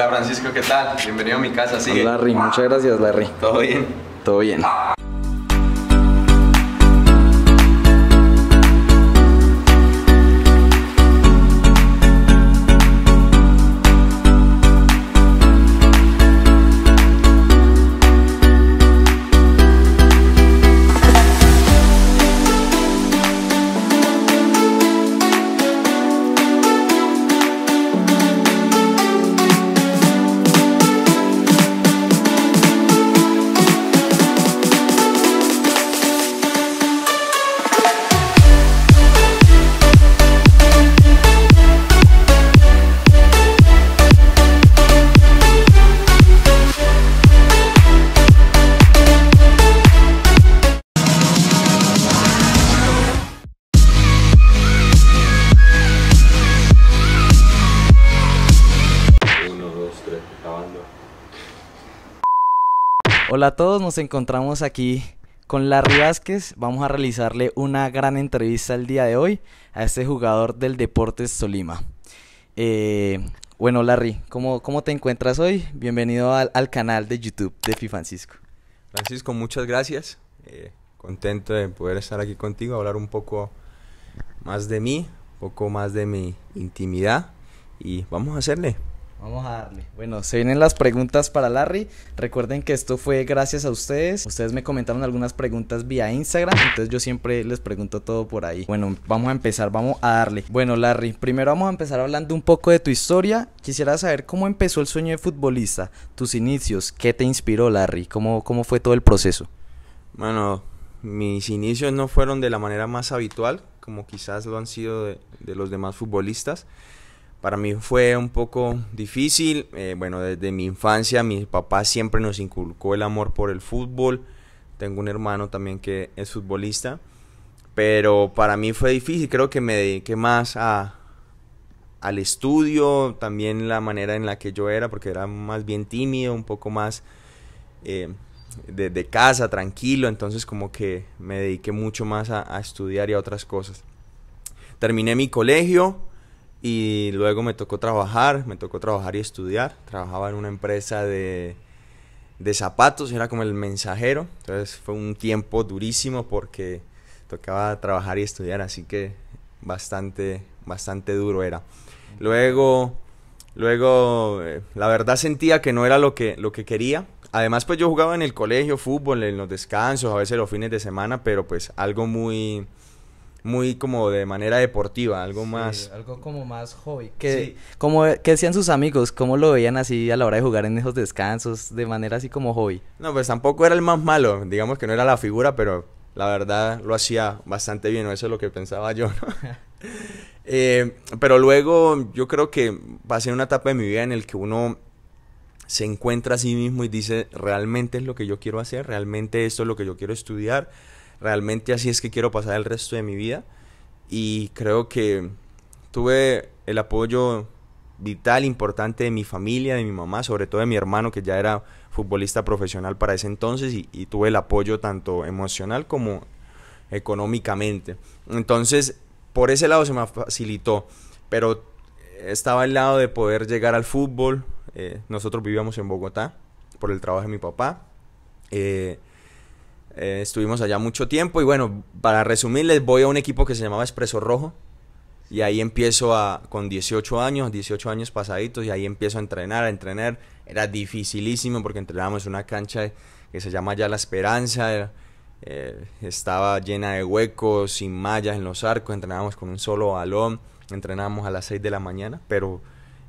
Hola Francisco, ¿qué tal? Bienvenido a mi casa, Hola, Larry, muchas gracias Larry. ¿Todo bien? Todo bien. Hola a todos, nos encontramos aquí con Larry Vázquez. Vamos a realizarle una gran entrevista el día de hoy a este jugador del Deportes Solima. Eh, bueno, Larry, ¿cómo, ¿cómo, te encuentras hoy? Bienvenido al, canal de YouTube de FI Francisco. Francisco, muchas gracias. Eh, contento de poder estar aquí contigo, hablar un poco más de mí, un poco más de mi intimidad y vamos a hacerle. Vamos a darle. Bueno, se vienen las preguntas para Larry. Recuerden que esto fue gracias a ustedes. Ustedes me comentaron algunas preguntas vía Instagram. Entonces yo siempre les pregunto todo por ahí. Bueno, vamos a empezar, vamos a darle. Bueno, Larry, primero vamos a empezar hablando un poco de tu historia. Quisiera saber cómo empezó el sueño de futbolista, tus inicios, qué te inspiró, Larry, cómo, cómo fue todo el proceso. Bueno, mis inicios no fueron de la manera más habitual, como quizás lo han sido de, de los demás futbolistas. Para mí fue un poco difícil, eh, bueno, desde mi infancia mi papá siempre nos inculcó el amor por el fútbol, tengo un hermano también que es futbolista, pero para mí fue difícil, creo que me dediqué más al estudio, también la manera en la que yo era, porque era más bien tímido, un poco más eh, de, casa, tranquilo, entonces como que me dediqué mucho más a, a estudiar y a otras cosas. Terminé mi colegio, y luego me tocó trabajar, me tocó trabajar y estudiar. Trabajaba en una empresa de, de zapatos, era como el mensajero. Entonces fue un tiempo durísimo porque tocaba trabajar y estudiar, así que bastante, bastante duro era. Luego, luego, eh, la verdad sentía que no era lo que, lo que quería. Además, pues yo jugaba en el colegio, fútbol, en los descansos, a veces los fines de semana, pero pues algo muy, muy como de manera deportiva, algo más... Algo como más hobby. Que, como, ¿Qué decían sus amigos? ¿Cómo lo veían así a la hora de jugar en esos descansos? De manera así como hobby. No, pues tampoco era el más malo, digamos que no era la figura, pero la verdad lo hacía bastante bien, o eso es lo que pensaba yo, ¿no? Eh, pero luego yo creo que va a ser una etapa de mi vida en el que uno se encuentra a sí mismo y dice, realmente es lo que yo quiero hacer, realmente esto es lo que yo quiero estudiar realmente así es que quiero pasar el resto de mi vida. Y creo que tuve el apoyo vital, importante de mi familia, de mi mamá, sobre todo de mi hermano que ya era futbolista profesional para ese entonces y, tuve el apoyo tanto emocional como económicamente. Entonces, por ese lado se me facilitó, pero estaba al lado de poder llegar al fútbol. Eh, nosotros vivíamos en Bogotá por el trabajo de mi papá. Eh, eh, estuvimos allá mucho tiempo y bueno, para resumir les voy a un equipo que se llamaba Expreso Rojo y ahí empiezo a, con 18 años, 18 años pasaditos y ahí empiezo a entrenar, a entrenar. Era dificilísimo porque entrenábamos en una cancha que se llama ya La Esperanza, eh, estaba llena de huecos, sin mallas en los arcos, entrenábamos con un solo balón, entrenábamos a las 6 de la mañana, pero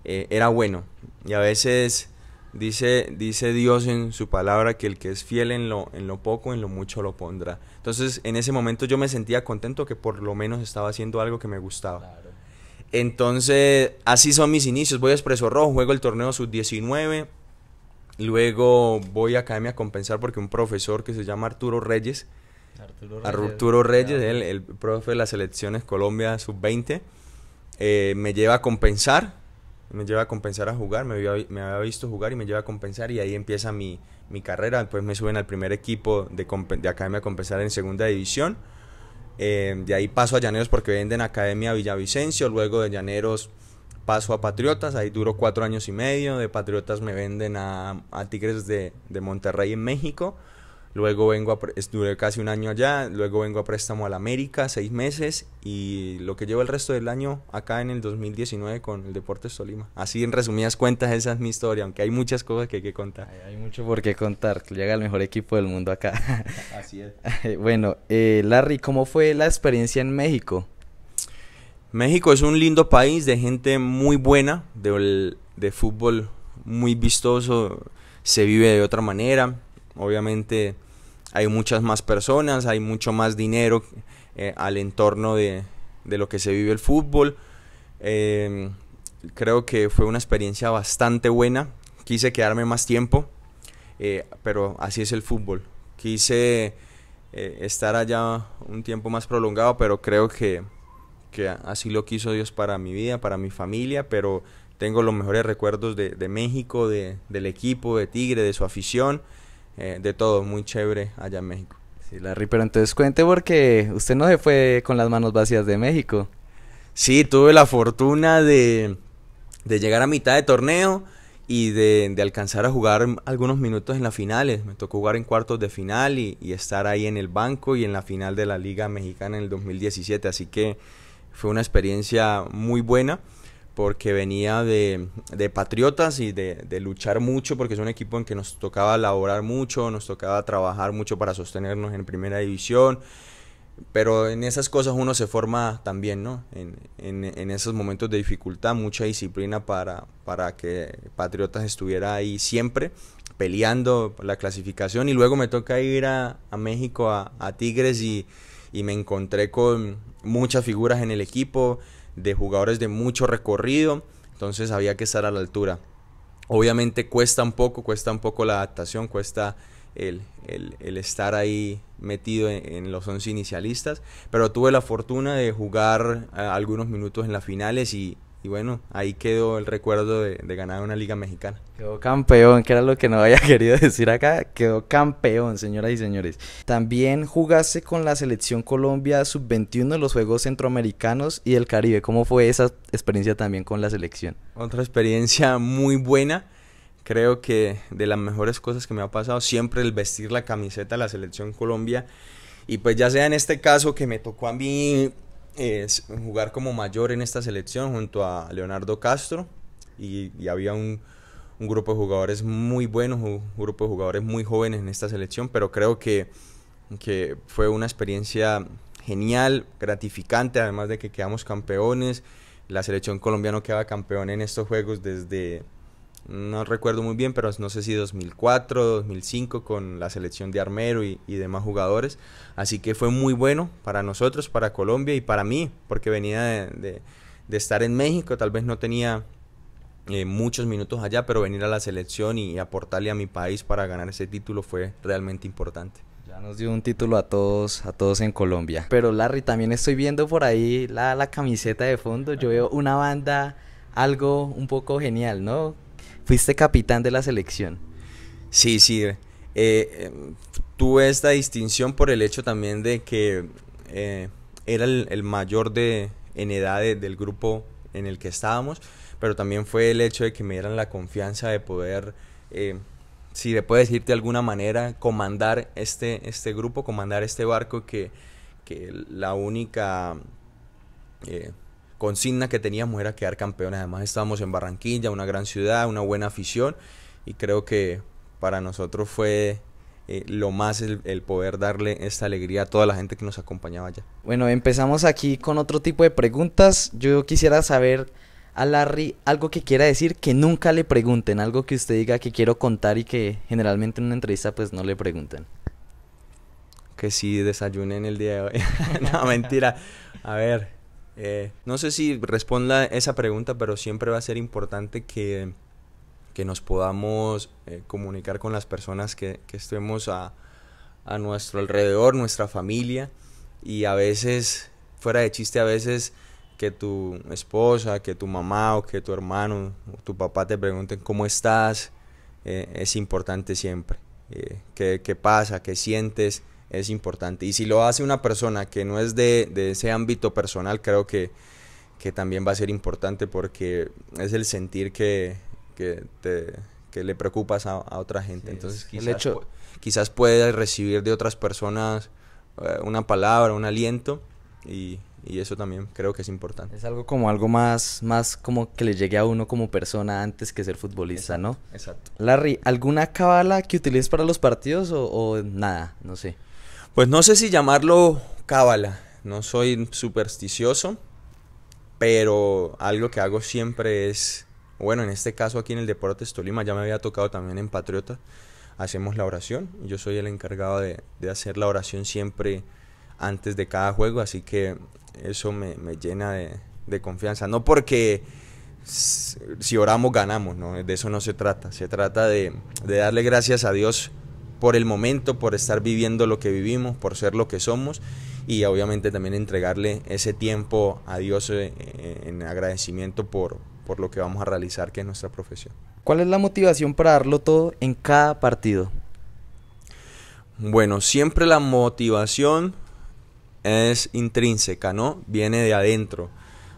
eh, era bueno y a veces Dice, dice Dios en su palabra que el que es fiel en lo, en lo poco, en lo mucho lo pondrá. Entonces, en ese momento yo me sentía contento que por lo menos estaba haciendo algo que me gustaba. Entonces, así son mis inicios. Voy a Expreso Rojo, juego el torneo sub-19. Luego voy a Academia a compensar porque un profesor que se llama Arturo Reyes, Arturo Reyes, el profe de las selecciones Colombia sub-20, eh, me lleva a compensar me lleva a compensar a jugar, me había, visto jugar y me lleva a compensar y ahí empieza mi, carrera, después me suben al primer equipo de, Academia Compensar en segunda división, eh, de ahí paso a Llaneros porque venden Academia Villavicencio, luego de Llaneros paso a Patriotas, ahí duró cuatro años y medio, de Patriotas me venden a, Tigres de, de Monterrey en México, Luego vengo a, duré casi un año allá, luego vengo a préstamo al América, seis meses, y lo que llevo el resto del año acá en el 2019 con el Deportes Tolima. Así en resumidas cuentas esa es mi historia, aunque hay muchas cosas que hay que contar. Hay, mucho por qué contar, llega el mejor equipo del mundo acá. Así es. bueno, eh, Larry, ¿cómo fue la experiencia en México? México es un lindo país de gente muy buena, de fútbol muy vistoso, se vive de otra manera Obviamente hay muchas más personas, hay mucho más dinero eh, al entorno de, lo que se vive el fútbol. Em, creo que fue una experiencia bastante buena. Quise quedarme más tiempo, eh, pero así es el fútbol. Quise eh, estar allá un tiempo más prolongado, pero creo que, así lo quiso Dios para mi vida, para mi familia, pero tengo los mejores recuerdos de, México, de, del equipo, de Tigre, de su afición. Eh, de todo, muy chévere allá en México. Sí, Larry, pero entonces cuente porque usted no se fue con las manos vacías de México. Sí, tuve la fortuna de, llegar a mitad de torneo y de, alcanzar a jugar algunos minutos en las finales. Me tocó jugar en cuartos de final y, y estar ahí en el banco y en la final de la Liga Mexicana en el 2017. Así que fue una experiencia muy buena porque venía de, Patriotas y de, luchar mucho, porque es un equipo en que nos tocaba laborar mucho, nos tocaba trabajar mucho para sostenernos en primera división, pero en esas cosas uno se forma también, ¿no? En, esos momentos de dificultad, mucha disciplina para, para que Patriotas estuviera ahí siempre peleando la clasificación y luego me toca ir a, México, a, Tigres y, y me encontré con muchas figuras en el equipo, de jugadores de mucho recorrido, entonces había que estar a la altura. Obviamente cuesta un poco, cuesta un poco la adaptación, cuesta el, estar ahí metido en, en, los 11 inicialistas, pero tuve la fortuna de jugar eh, algunos minutos en las finales y, y bueno, ahí quedó el recuerdo de, ganar una liga mexicana. Quedó campeón, que era lo que no había querido decir acá. Quedó campeón, señoras y señores. También jugaste con la selección Colombia sub-21 en los Juegos Centroamericanos y el Caribe. ¿Cómo fue esa experiencia también con la selección? Otra experiencia muy buena. Creo que de las mejores cosas que me ha pasado siempre el vestir la camiseta de la selección Colombia. Y pues ya sea en este caso que me tocó a mí es jugar como mayor en esta selección junto a Leonardo Castro y, había un, grupo de jugadores muy buenos, un grupo de jugadores muy jóvenes en esta selección, pero creo que, que fue una experiencia genial, gratificante, además de que quedamos campeones, la selección colombiana quedaba campeón en estos juegos desde no recuerdo muy bien, pero no sé si 2004, 2005 con la selección de Armero y, demás jugadores. Así que fue muy bueno para nosotros, para Colombia y para mí, porque venía de, estar en México, tal vez no tenía eh, muchos minutos allá, pero venir a la selección y, aportarle a mi país para ganar ese título fue realmente importante. Ya nos dio un título a todos, a todos en Colombia. Pero Larry, también estoy viendo por ahí la camiseta de fondo. Yo veo una banda, algo un poco genial, ¿no? Fuiste capitán de la selección. Sí, sí. Eh, eh, tuve esta distinción por el hecho también de que eh, era el, mayor de, en edad del grupo en el que estábamos, pero también fue el hecho de que me dieran la confianza de poder, si le puedo decir de alguna manera, comandar este, este grupo, comandar este barco que, que la única consigna que teníamos era quedar campeones. Además estábamos en Barranquilla, una gran ciudad, una buena afición y creo que para nosotros fue eh, lo más el, poder darle esta alegría a toda la gente que nos acompañaba allá. Bueno, empezamos aquí con otro tipo de preguntas. Yo quisiera saber a Larry algo que quiera decir que nunca le pregunten, algo que usted diga que quiero contar y que generalmente en una entrevista pues no le pregunten. Que sí desayunen el día de hoy. no, mentira. A ver, eh, no sé si responda esa pregunta, pero siempre va a ser importante que, nos podamos eh, comunicar con las personas que, estemos a, nuestro alrededor, nuestra familia. Y a veces, fuera de chiste, a veces que tu esposa, que tu mamá o que tu hermano o tu papá te pregunten cómo estás, eh, es importante siempre. ¿qué, ¿Qué pasa? ¿Qué sientes? es importante. Y si lo hace una persona que no es de, ese ámbito personal, creo que, que, también va a ser importante porque es el sentir que, que, te, le preocupas a, otra gente. Entonces, quizás, quizás puedes recibir de otras personas eh, una palabra, un aliento y, eso también creo que es importante. Es algo como algo más, más como que le llegue a uno como persona antes que ser futbolista, ¿no? Exacto. Larry, ¿alguna cabala que utilices para los partidos o nada? No sé pues no sé si llamarlo cábala, no soy supersticioso, pero algo que hago siempre es, bueno, en este caso aquí en el Deportes Tolima, ya me había tocado también en Patriota, hacemos la oración, yo soy el encargado de, hacer la oración siempre antes de cada juego, así que eso me, llena de, confianza, no porque si oramos ganamos, ¿no? de eso no se trata, se trata de darle gracias a Dios por el momento, por estar viviendo lo que vivimos, por ser lo que somos y obviamente también entregarle ese tiempo a Dios eh, eh, en agradecimiento por, por lo que vamos a realizar, que es nuestra profesión. ¿Cuál es la motivación para darlo todo en cada partido? Bueno, siempre la motivación es intrínseca, ¿no? Viene de adentro.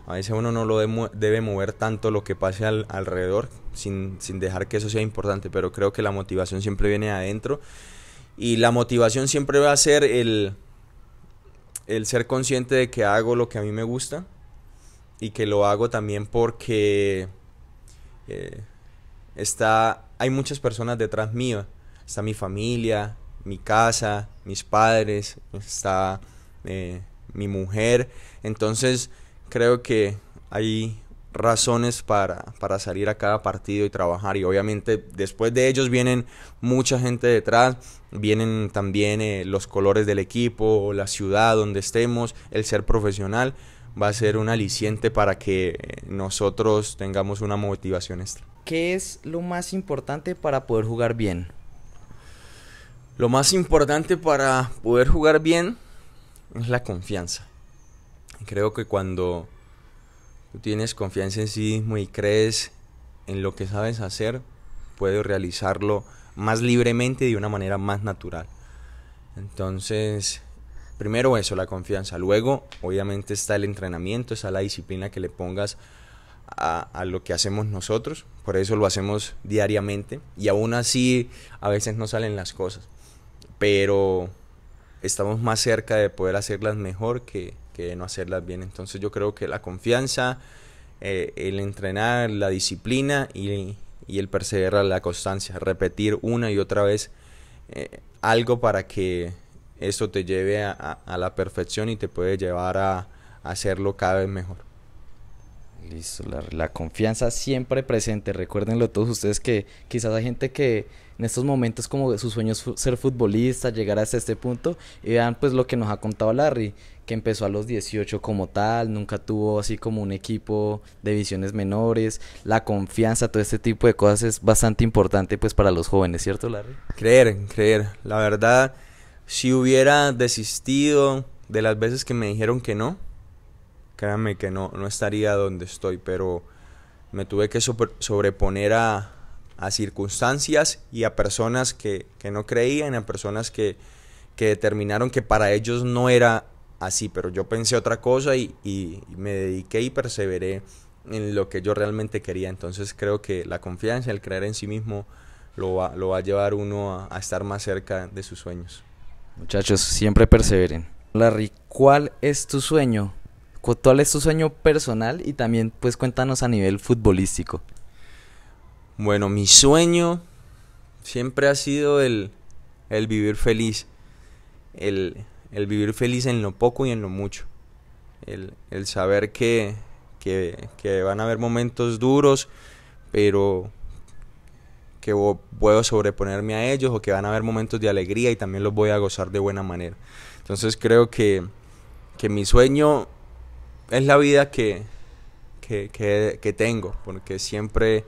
A veces uno no lo debe mover tanto lo que pase alrededor sin, dejar que eso sea importante, pero creo que la motivación siempre viene adentro y la motivación siempre va a ser el, el ser consciente de que hago lo que a mí me gusta y que lo hago también porque eh, está, hay muchas personas detrás mío. Está mi familia, mi casa, mis padres, está eh, mi mujer. Entonces creo que hay razones para, para, salir a cada partido y trabajar. Y obviamente después de ellos vienen mucha gente detrás, vienen también eh, los colores del equipo, la ciudad donde estemos, el ser profesional va a ser un aliciente para que eh, nosotros tengamos una motivación extra. ¿Qué es lo más importante para poder jugar bien? Lo más importante para poder jugar bien es la confianza. Creo que cuando tú tienes confianza en sí mismo y crees en lo que sabes hacer, puedes realizarlo más libremente y de una manera más natural. Entonces, primero eso, la confianza. Luego, obviamente, está el entrenamiento, está la disciplina que le pongas a, lo que hacemos nosotros. Por eso lo hacemos diariamente. Y aún así, a veces no salen las cosas. Pero estamos más cerca de poder hacerlas mejor que, que no hacerlas bien. Entonces yo creo que la confianza, eh, el entrenar, la disciplina y, el perseverar, la constancia, repetir una y otra vez eh, algo para que eso te lleve a, la perfección y te puede llevar a hacerlo cada vez mejor. Listo, la, la, confianza siempre presente. Recuérdenlo todos ustedes que quizás hay gente que en estos momentos como su sueño es ser futbolista, llegar hasta este punto y vean pues lo que nos ha contado Larry, que empezó a los 18 como tal, nunca tuvo así como un equipo de visiones menores, la confianza, todo este tipo de cosas es bastante importante pues para los jóvenes, ¿cierto Larry? Creer, creer. La verdad, si hubiera desistido de las veces que me dijeron que no, Créanme que no, no estaría donde estoy, pero me tuve que sobreponer a, circunstancias y a personas que, no creían, a personas que, determinaron que para ellos no era así, pero yo pensé otra cosa y, me dediqué y perseveré en lo que yo realmente quería. Entonces creo que la confianza, el creer en sí mismo, lo va, a llevar uno a estar más cerca de sus sueños. Muchachos, siempre perseveren. Larry, ¿cuál es tu sueño ¿Cuál es tu sueño personal y también pues cuéntanos a nivel futbolístico? Bueno, mi sueño siempre ha sido el, vivir feliz, el, vivir feliz en lo poco y en lo mucho, el, saber que, que, que, van a haber momentos duros, pero que puedo sobreponerme a ellos o que van a haber momentos de alegría y también los voy a gozar de buena manera. Entonces creo que, que mi sueño es la vida que, tengo, porque siempre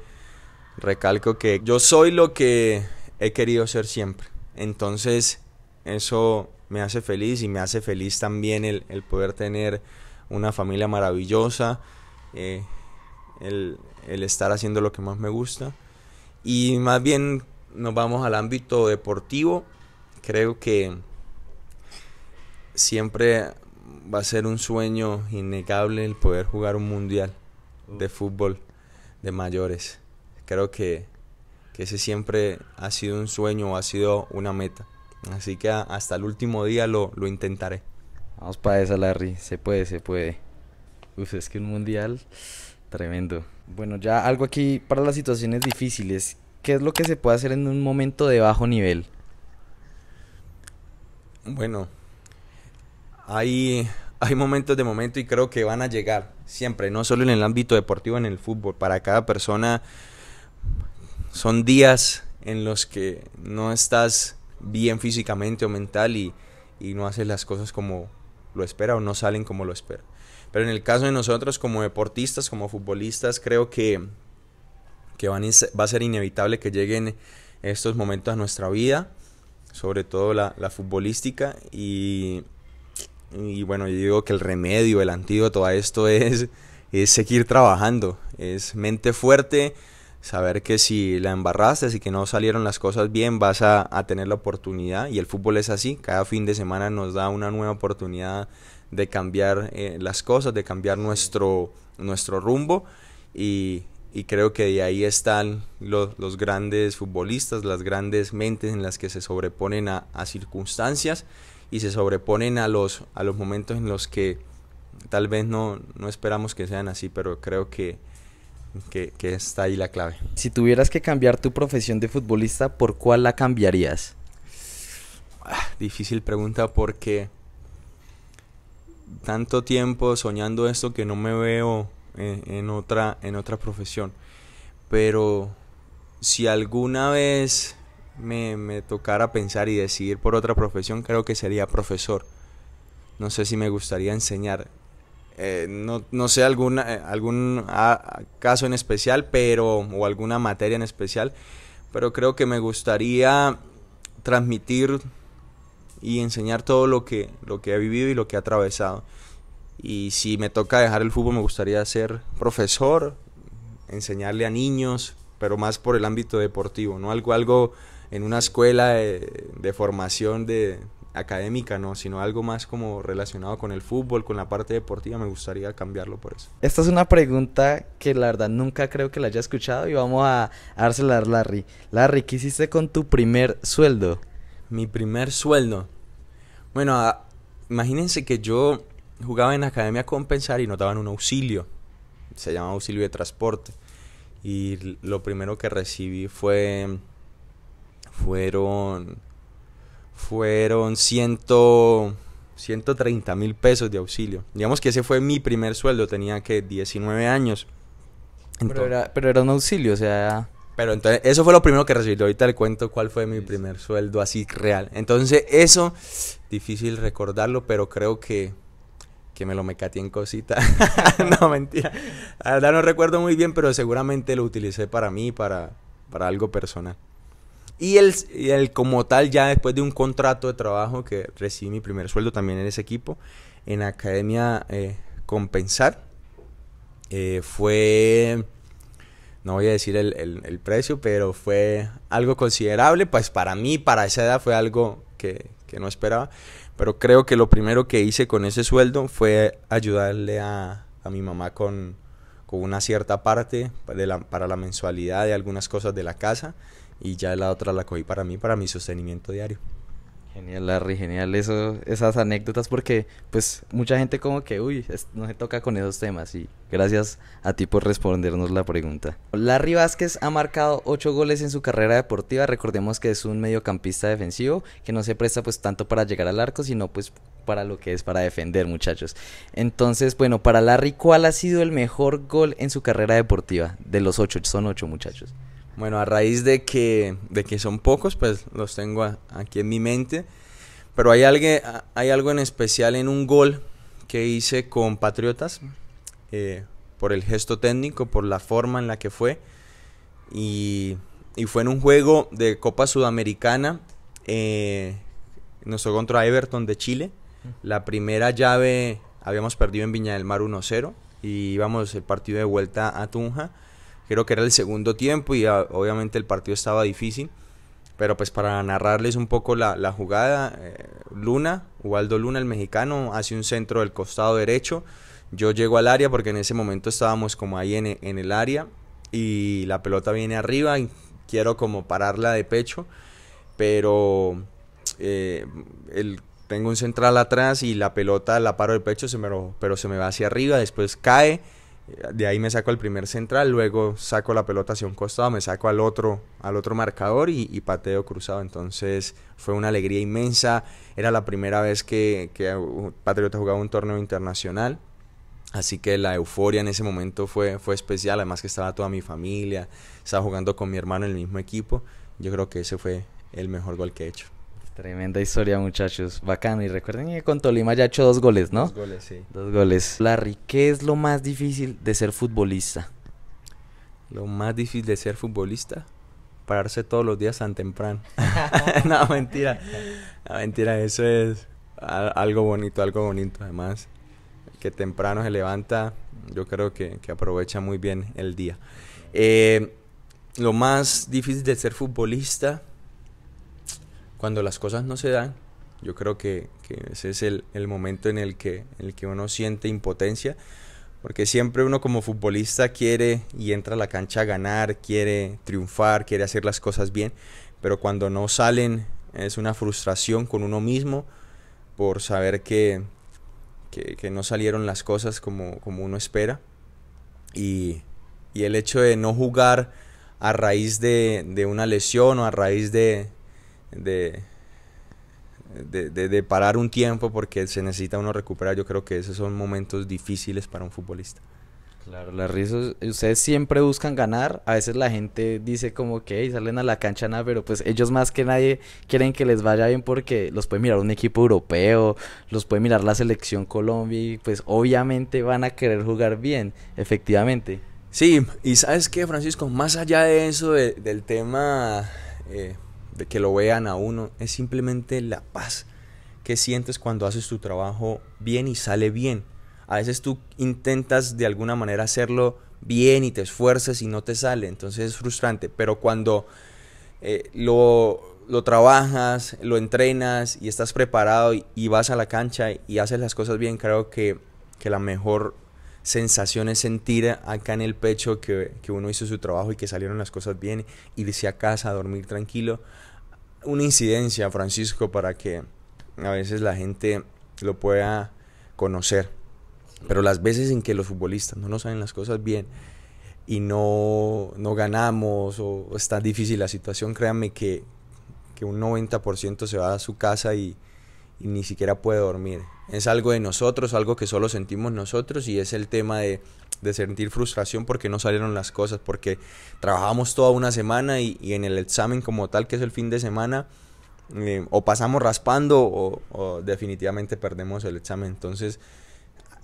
recalco que yo soy lo que he querido ser siempre. Entonces, eso me hace feliz y me hace feliz también el, poder tener una familia maravillosa, eh, el, el, estar haciendo lo que más me gusta. Y más bien nos vamos al ámbito deportivo. Creo que siempre va a ser un sueño innegable el poder jugar un mundial de fútbol de mayores. Creo que, que, ese siempre ha sido un sueño, o ha sido una meta. Así que hasta el último día lo, lo intentaré. Vamos para esa, Larry. Se puede, se puede. Uf, es que un mundial tremendo. Bueno, ya algo aquí para las situaciones difíciles. ¿Qué es lo que se puede hacer en un momento de bajo nivel? Bueno, hay, hay momentos de momento y creo que van a llegar siempre, no solo en el ámbito deportivo, en el fútbol. Para cada persona son días en los que no estás bien físicamente o mental y, no haces las cosas como lo espera o no salen como lo espera. Pero en el caso de nosotros como deportistas, como futbolistas, creo que, que van, va a ser inevitable que lleguen estos momentos a nuestra vida, sobre todo la, la futbolística, y, y bueno, yo digo que el remedio, el antídoto a esto es, es seguir trabajando, es mente fuerte, saber que si la embarraste, y que no salieron las cosas bien, vas a, tener la oportunidad. Y el fútbol es así, cada fin de semana nos da una nueva oportunidad de cambiar eh, las cosas, de cambiar nuestro, nuestro rumbo. Y, creo que de ahí están los, grandes futbolistas, las grandes mentes en las que se sobreponen a circunstancias y se sobreponen a los, a los momentos en los que tal vez no, esperamos que sean así, pero creo que, está ahí la clave. Si tuvieras que cambiar tu profesión de futbolista, ¿por cuál la cambiarías? Ah, difícil pregunta porque tanto tiempo soñando esto que no me veo en otra, en otra profesión. Pero si alguna vez me, me tocara pensar y decidir por otra profesión, creo que sería profesor. No sé si me gustaría enseñar. Eh, no, sé alguna, eh, algún ah, caso en especial, pero, o alguna materia en especial, pero creo que me gustaría transmitir y enseñar todo lo que, lo que he vivido y lo que he atravesado. Y si me toca dejar el fútbol, me gustaría ser profesor, enseñarle a niños, pero más por el ámbito deportivo, no algo, algo en una escuela de, formación de, académica, no, sino algo más como relacionado con el fútbol, con la parte deportiva, me gustaría cambiarlo por eso. Esta es una pregunta que la verdad nunca creo que la haya escuchado y vamos a, dársela a Larry. Larry, ¿qué hiciste con tu primer sueldo? Mi primer sueldo. Bueno, imagínense que yo jugaba en la Academia Compensar y nos daban un auxilio, se llama auxilio de transporte, y lo primero que recibí fue fueron, fueron ciento, 130 mil pesos de auxilio. Digamos que ese fue mi primer sueldo, tenía que 19 años. pero, era, pero, era, un auxilio, o sea... Pero entonces, eso fue lo primero que recibí. Ahorita le cuento cuál fue mi primer sueldo así real. Entonces, eso, difícil recordarlo, pero creo que, que me lo mecatí en cosita. no, mentira. La verdad no recuerdo muy bien, pero seguramente lo utilicé para mí, para, para algo personal. Y el, el, como tal, ya después de un contrato de trabajo que recibí mi primer sueldo también en ese equipo, en Academia eh, Compensar, eh, fue, no voy a decir el, el, el, precio, pero fue algo considerable, pues para mí, para esa edad fue algo que, que no esperaba, pero creo que lo primero que hice con ese sueldo fue ayudarle a, a mi mamá con, con, una cierta parte de la, para la mensualidad de algunas cosas de la casa y ya la otra la cogí para mí, para mi sostenimiento diario. Genial, Larry, genial esas anécdotas porque pues mucha gente como que, uy, no se toca con esos temas y gracias a ti por respondernos la pregunta. Larry Vázquez ha marcado 8 goles en su carrera deportiva, recordemos que es un mediocampista defensivo que no se presta pues tanto para llegar al arco, sino pues para lo que es para defender muchachos. Entonces, bueno, para Larry, ¿cuál ha sido el mejor gol en su carrera deportiva? De los 8, son 8 muchachos. Bueno, a raíz de que, son pocos, pues los tengo aquí en mi mente. Pero hay, hay algo en especial en un gol que hice con Patriotas, eh, por el gesto técnico, por la forma en la que fue. Y, fue en un juego de Copa Sudamericana, eh, nos contra Everton de Chile. La primera llave habíamos perdido en Viña del Mar 1-0 y íbamos el partido de vuelta a Tunja creo que era el segundo tiempo y ah, obviamente el partido estaba difícil. Pero pues para narrarles un poco la, jugada, eh, Luna, Ubaldo Luna, el mexicano, hace un centro del costado derecho. Yo llego al área porque en ese momento estábamos como ahí en, el área y la pelota viene arriba y quiero como pararla de pecho. Pero eh, tengo un central atrás y la pelota la paro de pecho, pero se me va hacia arriba, después cae de ahí me saco el primer central, luego saco la pelota hacia un costado, me saco al otro, al otro marcador y, pateo cruzado. Entonces fue una alegría inmensa. Era la primera vez que, que Patriota jugaba un torneo internacional. Así que la euforia en ese momento fue, fue especial, además que estaba toda mi familia, estaba jugando con mi hermano en el mismo equipo. Yo creo que ese fue el mejor gol que he hecho. Tremenda historia, muchachos. Bacano. Y recuerden que con Tolima ya ha hecho dos goles, ¿no? Dos goles, sí. Dos goles. Larry, ¿qué es lo más difícil de ser futbolista? Lo más difícil de ser futbolista, pararse todos los días tan temprano. no, mentira. No, mentira, eso es algo bonito, algo bonito. Además, que temprano se levanta, yo creo que, aprovecha muy bien el día. Eh, lo más difícil de ser futbolista cuando las cosas no se dan, yo creo que, ese es el, momento en el, que, el que uno siente impotencia, porque siempre uno como futbolista quiere y entra a la cancha a ganar, quiere triunfar, quiere hacer las cosas bien, pero cuando no salen es una frustración con uno mismo por saber que, no salieron las cosas como, como uno espera. Y, el hecho de no jugar a raíz de, de una lesión o a raíz de, de, parar un tiempo porque se necesita uno recuperar. Yo creo que esos son momentos difíciles para un futbolista. Claro, las risas, ustedes siempre buscan ganar. A veces la gente dice como que salen a la cancha nada, pero pues ellos más que nadie quieren que les vaya bien porque los puede mirar un equipo europeo, los puede mirar la selección Colombia y pues obviamente van a querer jugar bien, efectivamente. Sí, y sabes qué, Francisco, más allá de eso, del tema eh, de que lo vean a uno, es simplemente la paz que sientes cuando haces tu trabajo bien y sale bien. A veces tú intentas de alguna manera hacerlo bien y te esfuerzas y no te sale, entonces es frustrante, pero cuando eh, lo, lo, trabajas, lo entrenas y estás preparado y, vas a la cancha y haces las cosas bien, creo que, la mejor sensación es sentir acá en el pecho que, que, uno hizo su trabajo y que salieron las cosas bien, irse a casa a dormir tranquilo, una incidencia, Francisco, para que a veces la gente lo pueda conocer. Pero las veces en que los futbolistas no nos saben las cosas bien y no, no ganamos o, está difícil la situación, créanme que, que un 90% se va a su casa y, ni siquiera puede dormir. Es algo de nosotros, algo que solo sentimos nosotros y es el tema de de sentir frustración porque no salieron las cosas, porque trabajamos toda una semana y, en el examen como tal, que es el fin de semana, eh, o pasamos raspando o definitivamente perdemos el examen. Entonces,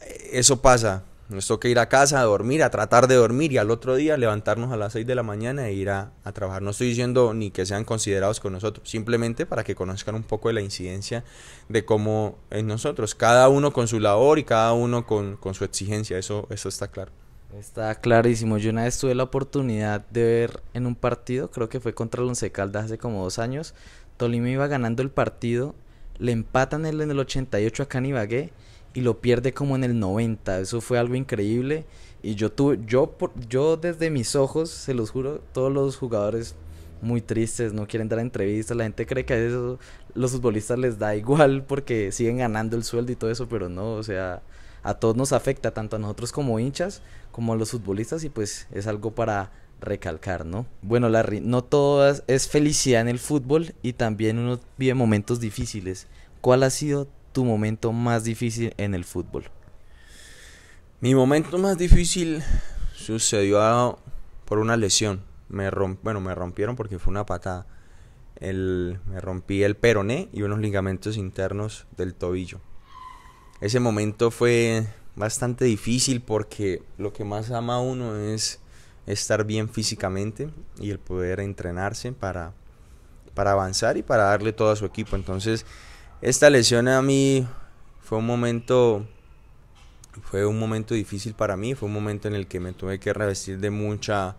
eh, eso pasa. Nos toca ir a casa a dormir, a tratar de dormir y al otro día levantarnos a las 6 de la mañana e ir a, trabajar. No estoy diciendo ni que sean considerados con nosotros, simplemente para que conozcan un poco de la incidencia de cómo en nosotros, cada uno con su labor y cada uno con, su exigencia, eso, eso está claro. Está clarísimo. Yo una vez tuve la oportunidad de ver en un partido, creo que fue contra el Once Caldas hace como dos años. Tolima iba ganando el partido, le empatan el en el 88 a Canibagué y lo pierde como en el 90. Eso fue algo increíble. Y yo tuve, yo, yo desde mis ojos, se los juro, todos los jugadores muy tristes, no quieren dar entrevistas, la gente cree que eso los futbolistas les da igual porque siguen ganando el sueldo y todo eso, pero no, o sea, a todos nos afecta, tanto a nosotros como hinchas, como a los futbolistas, y pues es algo para recalcar, ¿no? Bueno, Larry, no todo es felicidad en el fútbol y también uno vive momentos difíciles. ¿Cuál ha sido tu momento más difícil en el fútbol? Mi momento más difícil sucedió por una lesión. Me bueno, me rompieron porque fue una patada. El, me rompí el peroné y unos ligamentos internos del tobillo. Ese momento fue bastante difícil porque lo que más ama uno es estar bien físicamente y el poder entrenarse para, para avanzar y para darle todo a su equipo. Entonces, esta lesión a mí fue un momento fue un momento difícil para mí, fue un momento en el que me tuve que revestir de mucha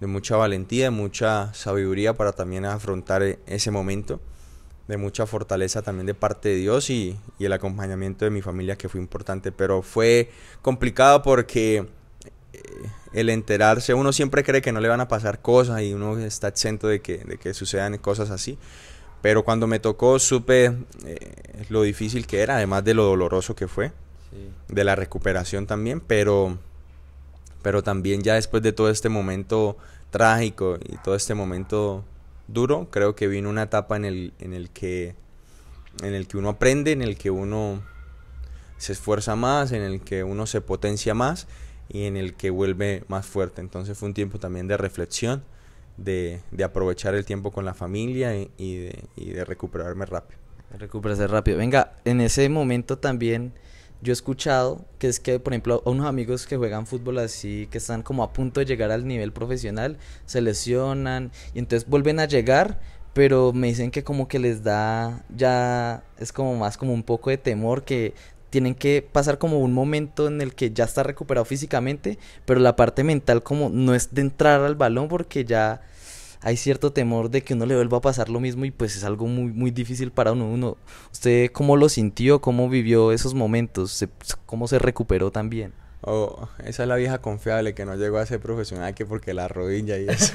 de mucha valentía, de mucha sabiduría para también afrontar e, ese momento, de mucha fortaleza también de parte de Dios y, el acompañamiento de mi familia que fue importante, pero fue complicado porque eh, el enterarse, uno siempre cree que no le van a pasar cosas y uno está exento de que, de que sucedan cosas así, pero cuando me tocó supe eh, lo difícil que era, además de lo doloroso que fue, de la recuperación también, pero, pero también ya después de todo este momento trágico y todo este momento duro, creo que vino una etapa en el, en el, que, en el que uno aprende, en el que uno se esfuerza más, en el que uno se potencia más y en el que vuelve más fuerte. Entonces fue un tiempo también de reflexión de, de aprovechar el tiempo con la familia y, de, y de, recuperarme rápido. Recuperarse rápido. Venga, en ese momento también yo he escuchado que es que, por ejemplo, unos amigos que juegan fútbol así, que están como a punto de llegar al nivel profesional, se lesionan y entonces vuelven a llegar, pero me dicen que como que les da ya es como más como un poco de temor que tienen que pasar como un momento en el que ya está recuperado físicamente, pero la parte mental como no es de entrar al balón porque ya hay cierto temor de que uno le vuelva a pasar lo mismo y pues es algo muy muy difícil para uno. ¿Usted cómo lo sintió? ¿Cómo vivió esos momentos? ¿Cómo se recuperó también? Oh, esa es la vieja confiable que no llegó a ser profesional que porque la rodilla y eso.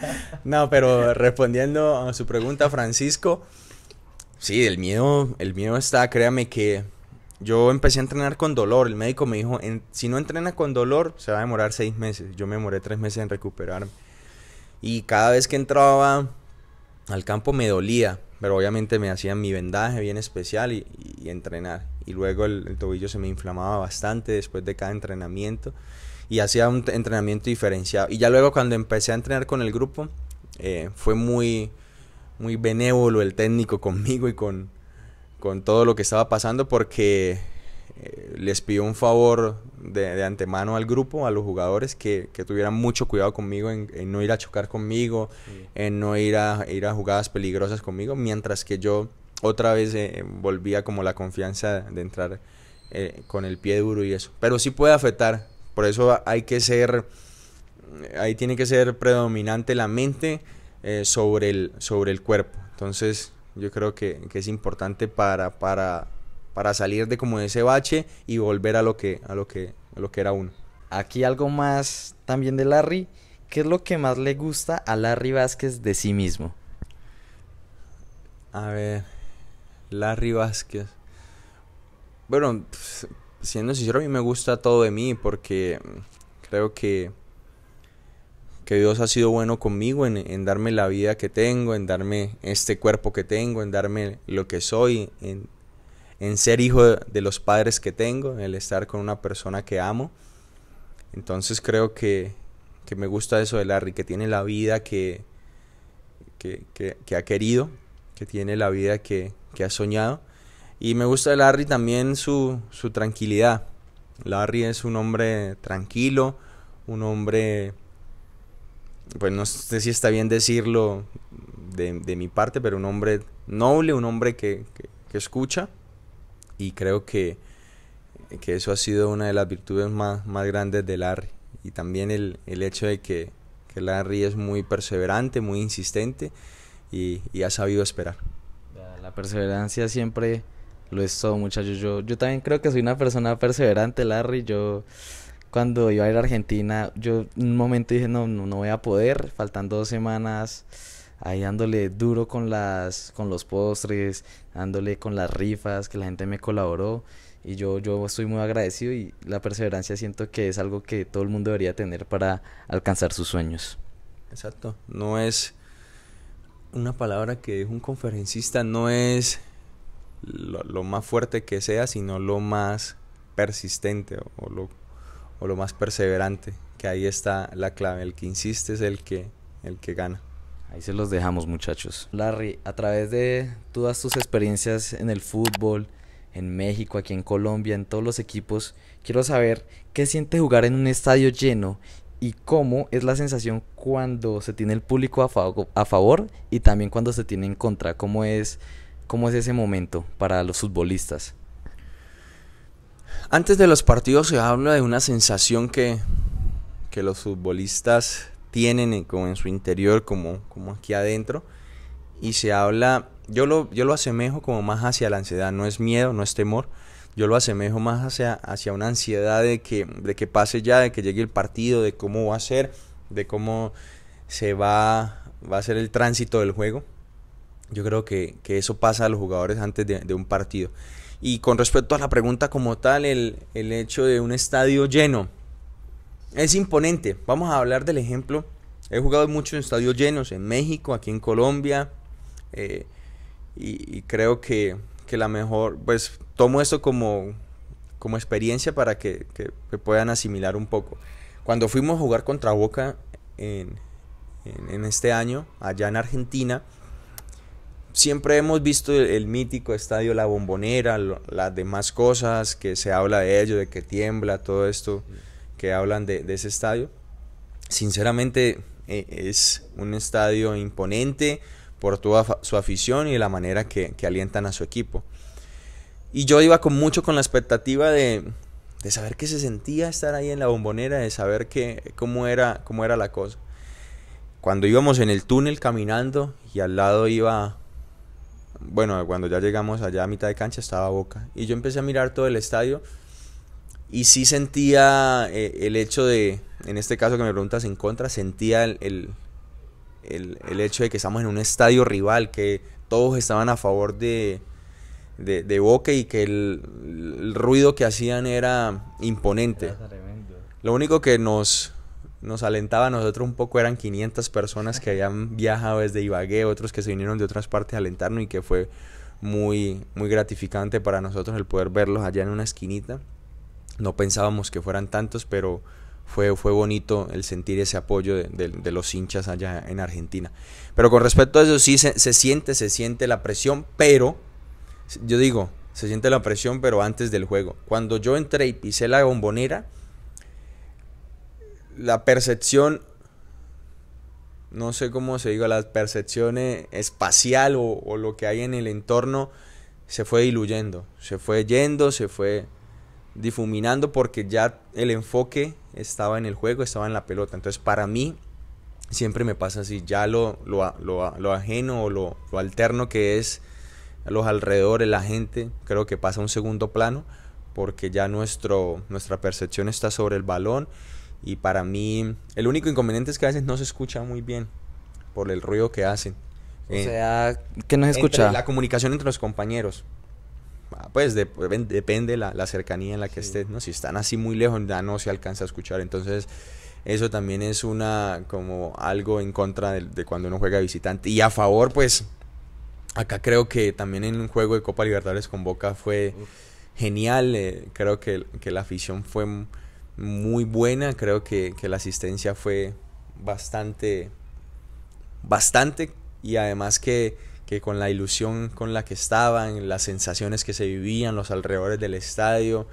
no, pero respondiendo a su pregunta, Francisco, sí, el miedo, el miedo está, créame que yo empecé a entrenar con dolor. El médico me dijo, si no entrena con dolor, se va a demorar seis meses. Yo me demoré tres meses en recuperarme. Y cada vez que entraba al campo me dolía, pero obviamente me hacían mi vendaje bien especial y, entrenar. Y luego el, tobillo se me inflamaba bastante después de cada entrenamiento y hacía un entrenamiento diferenciado. Y ya luego cuando empecé a entrenar con el grupo, eh, fue muy, muy benévolo el técnico conmigo y con, con todo lo que estaba pasando porque eh, les pido un favor de, antemano al grupo, a los jugadores, que, tuvieran mucho cuidado conmigo en, no ir a chocar conmigo, en no ir a, ir a jugadas peligrosas conmigo, mientras que yo otra vez eh, volvía como la confianza de entrar eh, con el pie duro y eso. Pero sí puede afectar, por eso hay que ser, ahí tiene que ser predominante la mente sobre, el, sobre el cuerpo. Entonces, yo creo que, es importante para, para, para, salir de como ese bache y volver a lo que, a lo que, a lo que era uno. Aquí algo más también de Larry. ¿Qué es lo que más le gusta a Larry Vázquez de sí mismo? A ver, Larry Vázquez. Bueno, pues, siendo sincero, a mí me gusta todo de mí porque creo que que Dios ha sido bueno conmigo en, darme la vida que tengo, en darme este cuerpo que tengo, en darme lo que soy, en, ser hijo de, los padres que tengo, en el estar con una persona que amo. Entonces creo que, que me gusta eso de Larry, que tiene la vida que, que, que, ha querido, que tiene la vida que, ha soñado. Y me gusta de Larry también su, su tranquilidad. Larry es un hombre tranquilo, un hombre pues no sé si está bien decirlo de, de mi parte, pero un hombre noble, un hombre que, que, escucha y creo que, que, eso ha sido una de las virtudes más, más grandes de Larry y también el, el hecho de que, que, Larry es muy perseverante, muy insistente y, y, ha sabido esperar. La perseverancia siempre lo es todo muchachos, yo, yo también creo que soy una persona perseverante Larry, yo cuando iba a ir a Argentina, yo en un momento dije, no, no, voy a poder, faltan dos semanas, ahí dándole duro con, las, con los postres, dándole con las rifas, que la gente me colaboró. Y yo, yo estoy muy agradecido y la perseverancia siento que es algo que todo el mundo debería tener para alcanzar sus sueños. Exacto, no es una palabra que un conferencista, no es lo, más fuerte que sea, sino lo más persistente o lo o lo más perseverante, que ahí está la clave, el que insiste es el que, el que gana. Ahí se los dejamos muchachos. Larry, a través de todas tus experiencias en el fútbol, en México, aquí en Colombia, en todos los equipos, quiero saber qué siente jugar en un estadio lleno y cómo es la sensación cuando se tiene el público a, favor y también cuando se tiene en contra, cómo es, cómo es ese momento para los futbolistas. Antes de los partidos se habla de una sensación que, que los futbolistas tienen en, como en su interior, como, como aquí adentro, y se habla, yo lo, yo lo asemejo como más hacia la ansiedad, no es miedo, no es temor, yo lo asemejo más hacia, hacia una ansiedad de que, de que pase ya, de que llegue el partido, de cómo va a ser, de cómo se va, va a ser el tránsito del juego. Yo creo que, eso pasa a los jugadores antes de un partido. Y con respecto a la pregunta como tal, el, hecho de un estadio lleno es imponente. Vamos a hablar del ejemplo. He jugado mucho en estadios llenos, en México, aquí en Colombia. Eh, y, creo que, la mejor, pues tomo esto como, como experiencia para que, que, puedan asimilar un poco. Cuando fuimos a jugar contra Boca en, en este año, allá en Argentina, siempre hemos visto el, mítico estadio La Bombonera, las demás cosas que se habla de ello, de que tiembla, todo esto que hablan de, ese estadio. Sinceramente eh, es un estadio imponente por toda su afición y la manera que, alientan a su equipo. Y yo iba con mucho con la expectativa de, saber qué se sentía estar ahí en la bombonera, de saber cómo, era, cómo era la cosa. Cuando íbamos en el túnel caminando y al lado iba bueno, cuando ya llegamos allá a mitad de cancha estaba Boca. Y yo empecé a mirar todo el estadio y sí sentía eh, el hecho de, en este caso que me preguntas en contra, sentía el, hecho de que estamos en un estadio rival, que todos estaban a favor de, Boca y que el, ruido que hacían era imponente. lo único que nos, nos alentaba a nosotros un poco eran 500 personas que habían viajado desde Ibagué, otros que se vinieron de otras partes a alentarnos y que fue muy, muy gratificante para nosotros el poder verlos allá en una esquinita. No pensábamos que fueran tantos, pero fue, fue bonito el sentir ese apoyo de, los hinchas allá en Argentina. Pero con respecto a eso, sí se, se siente, se siente la presión, pero yo digo, se siente la presión, pero antes del juego. Cuando yo entré y pisé la bombonera, la percepción, no sé cómo se diga, la percepción eh, espacial o, lo que hay en el entorno se fue diluyendo, se fue yendo, se fue difuminando porque ya el enfoque estaba en el juego, estaba en la pelota. Entonces para mí siempre me pasa así, ya lo, lo, lo, ajeno o lo, alterno que es a los alrededores, la gente, creo que pasa a un segundo plano porque ya nuestro, nuestra percepción está sobre el balón y para mí, el único inconveniente es que a veces no se escucha muy bien por el ruido que hacen. O eh, sea, que no se escucha. La comunicación entre los compañeros. Ah, pues depende la, la, cercanía en la que estén, ¿no? Si están así muy lejos, ya no se alcanza a escuchar. Entonces, eso también es una como algo en contra de, cuando uno juega visitante. Y a favor, pues, acá creo que también en un juego de Copa Libertadores con Boca fue genial. Eh, creo que, que la afición fue muy buena. Creo que, que, la asistencia fue bastante, bastante. Y además que, que, con la ilusión con la que estaban, las sensaciones que se vivían, los alrededores del estadio.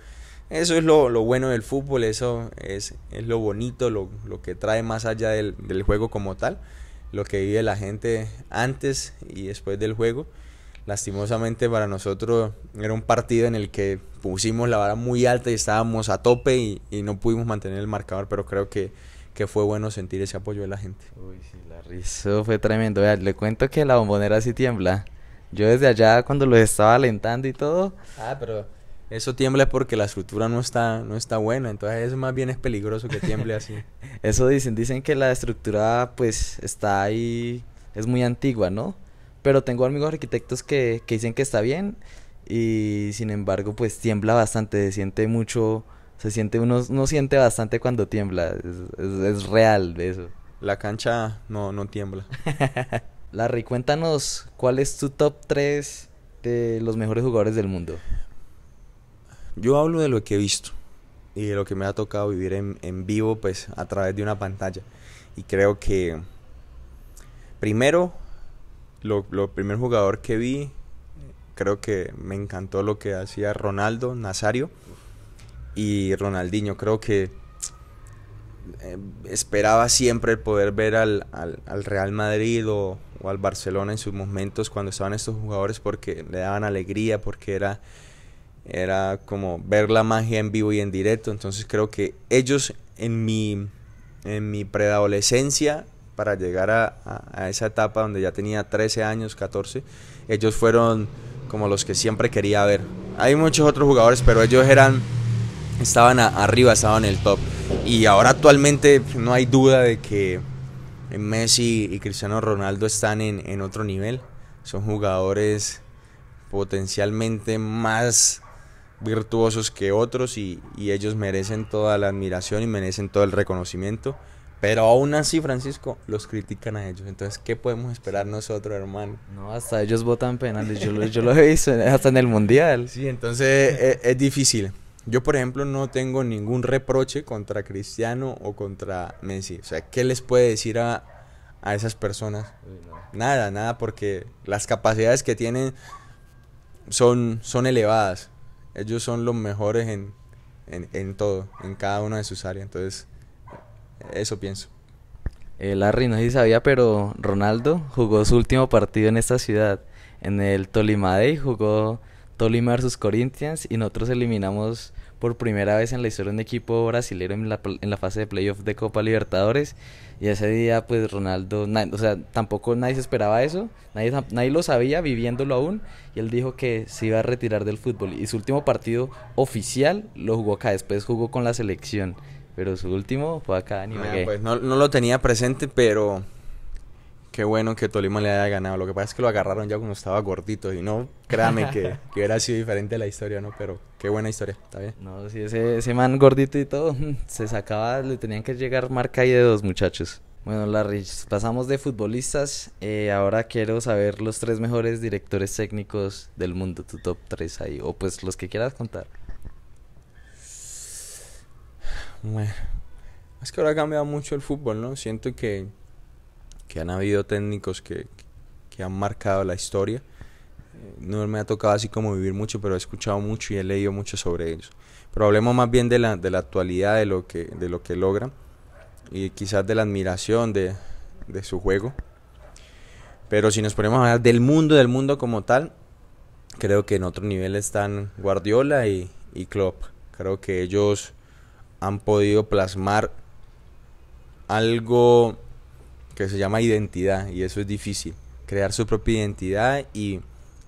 Eso es lo, lo bueno del fútbol, eso es, es lo bonito, lo, lo, que trae más allá del, del juego como tal, lo que vive la gente antes y después del juego lastimosamente para nosotros era un partido en el que pusimos la vara muy alta y estábamos a tope y, no pudimos mantener el marcador, pero creo que, que, fue bueno sentir ese apoyo de la gente. Uy, sí, la risa fue tremendo. le cuento que la bombonera sí tiembla. Yo desde allá cuando los estaba alentando y todo. Ah, pero eso tiembla porque la estructura no está, no está buena, entonces eso más bien es peligroso que tiemble así. eso dicen, dicen que la estructura pues está ahí, es muy antigua, ¿no? Pero tengo amigos arquitectos que, que dicen que está bien y sin embargo pues tiembla bastante, se siente mucho, se siente, uno, no siente bastante cuando tiembla, es, es, real eso. La cancha no, no tiembla. Larry, cuéntanos cuál es tu top 3 de los mejores jugadores del mundo. Yo hablo de lo que he visto y de lo que me ha tocado vivir en, en vivo pues a través de una pantalla y creo que primero lo, primer jugador que vi, creo que me encantó lo que hacía Ronaldo Nazario y Ronaldinho. Creo que eh, esperaba siempre poder ver al, Real Madrid o, al Barcelona en sus momentos cuando estaban estos jugadores porque le daban alegría, porque era, era como ver la magia en vivo y en directo. Entonces creo que ellos en mi, en mi preadolescencia para llegar a, esa etapa donde ya tenía 13 años, 14, ellos fueron como los que siempre quería ver. Hay muchos otros jugadores, pero ellos eran, estaban arriba, estaban en el top. Y ahora actualmente no hay duda de que Messi y Cristiano Ronaldo están en, otro nivel. Son jugadores potencialmente más virtuosos que otros y, y ellos merecen toda la admiración y merecen todo el reconocimiento. Pero aún así, Francisco, los critican a ellos. Entonces, ¿qué podemos esperar nosotros, hermano? No, hasta ellos votan penales. Yo lo, yo lo he visto hasta en el Mundial. Sí, entonces e, es, difícil. Yo, por ejemplo, no tengo ningún reproche contra Cristiano o contra Messi. O sea, ¿qué les puede decir a, esas personas? Nada, nada, porque las capacidades que tienen son, son elevadas. Ellos son los mejores en, en todo, en cada una de sus áreas. Entonces eso pienso. Eh, Larry no si sabía, pero Ronaldo jugó su último partido en esta ciudad, en el Tolima Day, jugó Tolima versus Corinthians y nosotros eliminamos por primera vez en la historia un equipo brasileño en la, fase de playoff de Copa Libertadores y ese día pues Ronaldo, o sea, tampoco nadie se esperaba eso, nadie, nadie lo sabía viviéndolo aún y él dijo que se iba a retirar del fútbol y su último partido oficial lo jugó acá, después jugó con la selección pero su último fue acá ni Ah, pues, no, lo tenía presente, pero qué bueno que Tolima le haya ganado. Lo que pasa es que lo agarraron ya cuando estaba gordito. Y no, créame que, hubiera sido diferente la historia, ¿no? Pero qué buena historia, está bien. No, sí, ese, man gordito y todo, mm, se sacaba, le tenían que llegar marca Ahí de dos muchachos. Bueno, Larry, pasamos de futbolistas. Eh, ahora quiero saber los tres mejores directores técnicos del mundo, tu top tres ahí, o pues los que quieras contar. Bueno, es que ahora ha cambiado mucho el fútbol, ¿no? Siento que, han habido técnicos que, han marcado la historia. Eh, no me ha tocado así como vivir mucho, pero he escuchado mucho y he leído mucho sobre ellos. Pero hablemos más bien de la, de la actualidad, de lo, que, de lo que logran y quizás de la admiración de, su juego. Pero si nos ponemos a hablar del mundo, del mundo como tal, creo que en otro nivel están Guardiola y, y Klopp. Creo que ellos han podido plasmar algo que se llama identidad y eso es difícil, crear su propia identidad y,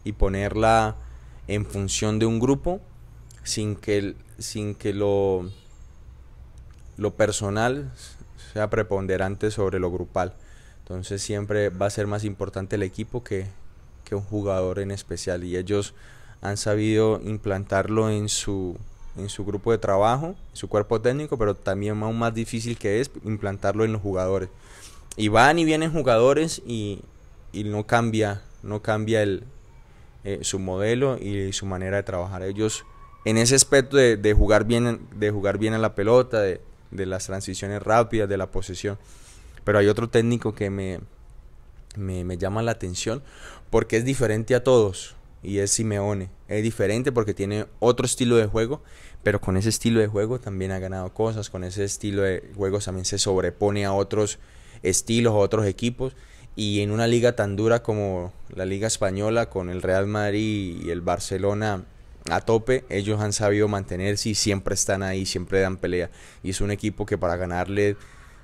y ponerla en función de un grupo sin que, sin que lo, lo personal sea preponderante sobre lo grupal. Entonces siempre va a ser más importante el equipo que, que un jugador en especial y ellos han sabido implantarlo en su en su grupo de trabajo, en su cuerpo técnico, pero también aún más difícil que es implantarlo en los jugadores. Y van y vienen jugadores y, no cambia, no cambia el, eh, su modelo y su manera de trabajar. Ellos en ese aspecto de, jugar bien, de jugar bien a la pelota, de, las transiciones rápidas, de la posesión. Pero hay otro técnico que me, me, me llama la atención porque es diferente a todos y es Simeone. Es diferente porque tiene otro estilo de juego, pero con ese estilo de juego también ha ganado cosas, con ese estilo de juego también se sobrepone a otros estilos, a otros equipos. Y en una liga tan dura como la Liga Española, con el Real Madrid y el Barcelona a tope, ellos han sabido mantenerse y siempre están ahí, siempre dan pelea. Y es un equipo que para ganarle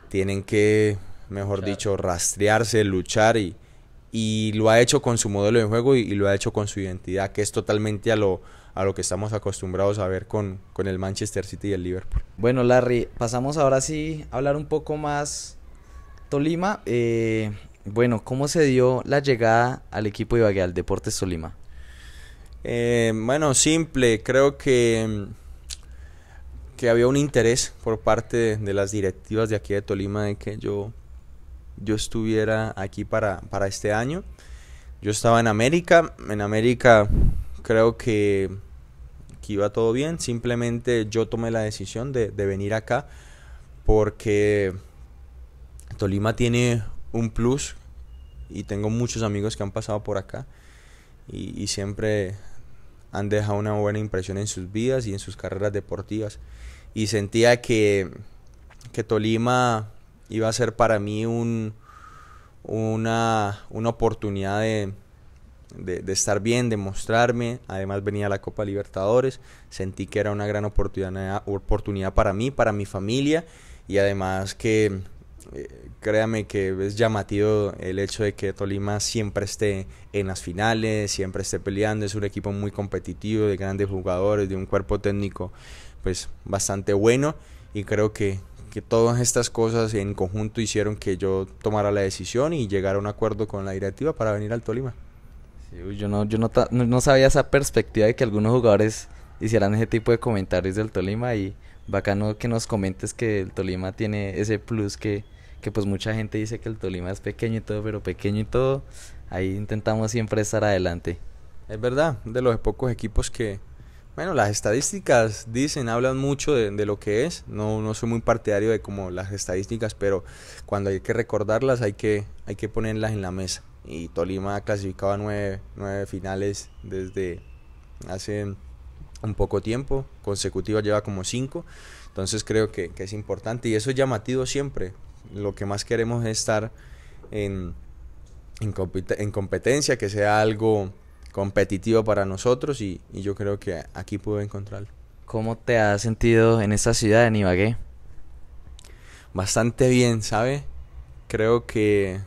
tienen que, mejor dicho, rastrearse, luchar y, y lo ha hecho con su modelo de juego y, lo ha hecho con su identidad, que es totalmente a lo, a lo que estamos acostumbrados a ver con, con el Manchester City y el Liverpool. Bueno, Larry, pasamos ahora sí a hablar un poco más Tolima. Eh, bueno, ¿cómo se dio la llegada al equipo de Ibagué, al Deportes Tolima? Eh, bueno, simple, creo que, que había un interés por parte de, de las directivas de aquí de Tolima de que yo yo estuviera aquí para, este año. Yo estaba en América, en América creo que, que iba todo bien, simplemente yo tomé la decisión de, venir acá porque Tolima tiene un plus y tengo muchos amigos que han pasado por acá y, siempre han dejado una buena impresión en sus vidas y en sus carreras deportivas. Y sentía que, que Tolima iba a ser para mí una, oportunidad de, estar bien, de mostrarme. Además venía la Copa Libertadores, sentí que era una gran oportunidad, oportunidad para mí, para mi familia y además que eh, créame que es llamativo el hecho de que Tolima siempre esté en las finales, siempre esté peleando, es un equipo muy competitivo, de grandes jugadores, de un cuerpo técnico pues bastante bueno y creo que que todas estas cosas en conjunto hicieron que yo tomara la decisión y llegara a un acuerdo con la directiva para venir al Tolima. Sí, yo no, yo no, no sabía esa perspectiva de que algunos jugadores hicieran ese tipo de comentarios del Tolima y bacano que nos comentes que el Tolima tiene ese plus que, que pues mucha gente dice que el Tolima es pequeño y todo, pero pequeño y todo, ahí intentamos siempre estar adelante. Es verdad, de los pocos equipos que, bueno, las estadísticas dicen, hablan mucho de, lo que es. No, no soy muy partidario de como las estadísticas, pero cuando hay que recordarlas hay que, hay que ponerlas en la mesa. Y Tolima ha clasificado nueve, nueve finales desde hace un poco tiempo, consecutiva lleva como cinco, entonces creo que, es importante y eso es llamativo siempre, lo que más queremos es estar en, en competencia, que sea algo competitivo para nosotros y, yo creo que aquí puedo encontrarlo. ¿Cómo te has sentido en esta ciudad, de Ibagué? Bastante bien, ¿sabe? Creo que,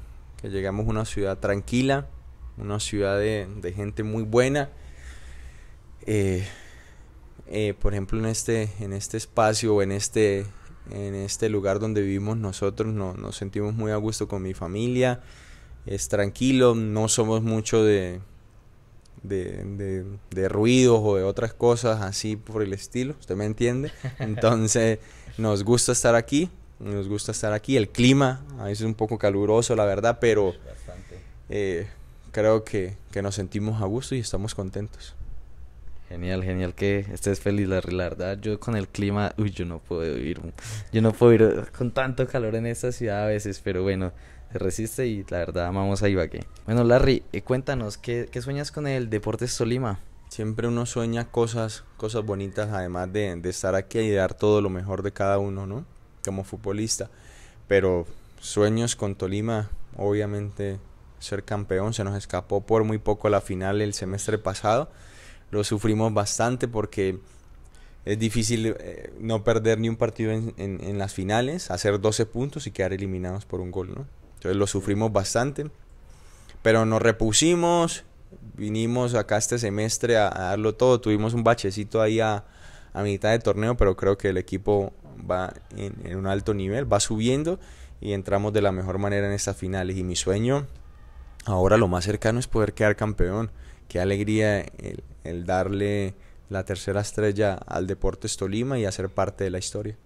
llegamos a una ciudad tranquila, una ciudad de, gente muy buena. Eh, eh, por ejemplo, en este, en este espacio o en este, en este lugar donde vivimos nosotros, no, nos sentimos muy a gusto con mi familia. Es tranquilo, no somos mucho de, de, de, ruidos o de otras cosas así por el estilo, usted me entiende. Entonces, nos gusta estar aquí, nos gusta estar aquí. El clima a veces es un poco caluroso, la verdad, pero eh, creo que, que nos sentimos a gusto y estamos contentos. Genial, genial que estés feliz, la, verdad. Yo con el clima, uy, yo no puedo ir Yo no puedo ir con tanto calor en esta ciudad a veces, pero bueno, resiste y la verdad vamos a Ibaque. Bueno, Larry, eh, cuéntanos, ¿qué, sueñas con el Deportes Tolima? Siempre uno sueña cosas, cosas bonitas, además de, estar aquí y dar todo lo mejor de cada uno, ¿no? Como futbolista. Pero sueños con Tolima, obviamente ser campeón, se nos escapó por muy poco la final el semestre pasado, lo sufrimos bastante porque es difícil eh, no perder ni un partido en, en, en, las finales, hacer 12 puntos y quedar eliminados por un gol, ¿no? lo sufrimos bastante, pero nos repusimos, vinimos acá este semestre a, darlo todo, tuvimos un bachecito ahí a, mitad de torneo, pero creo que el equipo va en, un alto nivel, va subiendo y entramos de la mejor manera en estas finales. Y mi sueño ahora lo más cercano es poder quedar campeón. Qué alegría el darle la tercera estrella al Deportes Tolima y hacer parte de la historia.